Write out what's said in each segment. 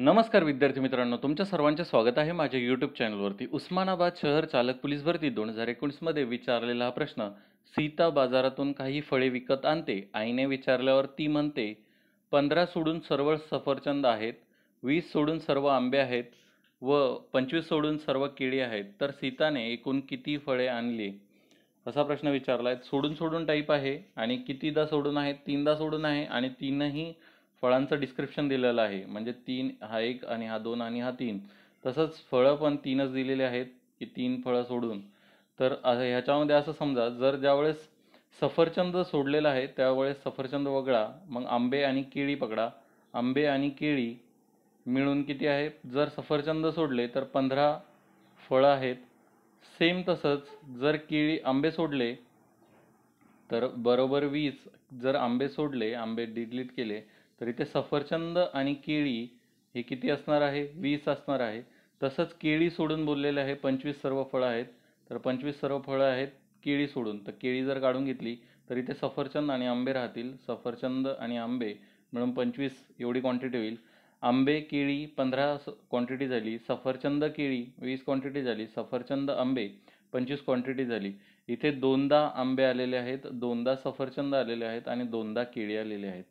नमस्कार विद्यार्थी मित्रांनो तुमच्या सर्वांचे स्वागत आहे माझ्या यूट्यूब चॅनलवरती उस्मानाबाद शहर चालक पोलीस भरती दोन हजार एकोणीसमध्ये विचारलेला हा प्रश्न सीता बाजारातून काही फळे विकत आणते आईने विचारल्यावर ती म्हणते पंधरा सोडून सर्व सफरचंद आहेत वीस सोडून सर्व आंबे आहेत व पंचवीस सोडून सर्व केळी आहेत तर सीताने एकूण किती फळे आणली असा प्रश्न विचारला आहे सोडून सोडून टाईप आहे आणि कितीदा सोडून आहे तीनदा सोडून आहे आणि तीनही फळांचं डिस्क्रिप्शन दिलेलं आहे म्हणजे तीन हा एक आणि हा दोन आणि हा तीन तसंच फळं पण तीनच दिलेले आहेत की तीन फळं सोडून तर ह्याच्यामध्ये असं समजा जर ज्यावेळेस सफरचंद सोडलेला आहे त्यावेळेस सफरचंद वगळा मग आंबे आणि केळी पकडा आंबे आणि केळी मिळून किती आहे जर सफरचंद सोडले तर पंधरा फळं आहेत सेम तसंच जर केळी आंबे सोडले तर बरोबर वीस जर आंबे सोडले आंबे डिलीट केले तर इथे सफरचंद आणि केळी हे किती असणार आहे वीस असणार आहे तसंच केळी सोडून बोललेले आहे पंचवीस सर्व फळं आहेत तर पंचवीस सर्व फळं आहेत केळी सोडून तर केळी जर काढून घेतली तर इथे सफरचंद आणि आंबे राहतील सफरचंद आणि आंबे मिळून पंचवीस एवढी क्वांटिटी होईल आंबे केळी पंधरा क्वांटिटी झाली सफरचंद केळी वीस क्वांटिटी झाली सफरचंद आंबे पंचवीस क्वांटिटी झाली इथे दोनदा आंबे आलेले आहेत दोनदा सफरचंद आलेले आहेत आणि दोनदा केळी आलेले आहेत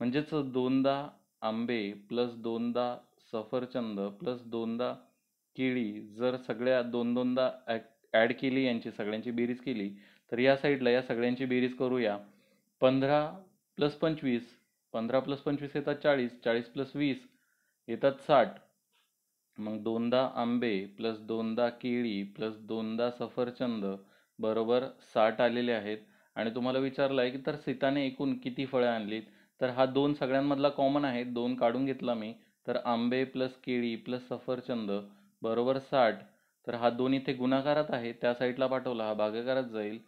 म्हणजेच दोनदा आंबे प्लस दोनदा सफरचंद प्लस दोनदा केळी जर सगळ्या दोन दोनदा ऍड ॲड केली यांची सगळ्यांची बेरीज केली तर या साईडला या सगळ्यांची बेरीज करूया पंधरा प्लस पंचवीस पंधरा प्लस पंचवीस येतात चाळीस चाळीस प्लस वीस येतात साठ मग दोनदा आंबे प्लस दोनदा केळी प्लस दोनदा सफरचंद बरोबर साठ आलेले आहेत आणि तुम्हाला विचारलं आहे की तर सीताने एकूण किती फळं आणलीत तर हा दोन सगळ्यांमधला कॉमन आहे दोन काढून घेतला मी तर आंबे प्लस केळी प्लस सफरचंद बरोबर साठ तर हा दोन इथे गुणाकारात आहे त्या साईडला पाठवला हा भागाकारात जाईल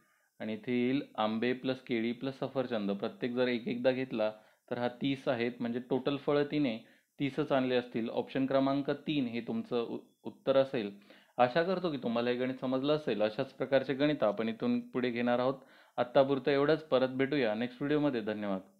आणि इथे येईल आंबे प्लस केळी प्लस सफरचंद प्रत्येक जर एक एकदा घेतला तर हा तीस आहेत म्हणजे टोटल फळं तिने तीसच आणले असतील ऑप्शन क्रमांक तीन हे तुमचं उत्तर असेल आशा करतो की तुम्हाला हे गणित समजलं असेल अशाच प्रकारचे गणित आपण इथून पुढे घेणार आहोत आत्तापुरतं एवढंच परत भेटूया नेक्स्ट व्हिडिओमध्ये धन्यवाद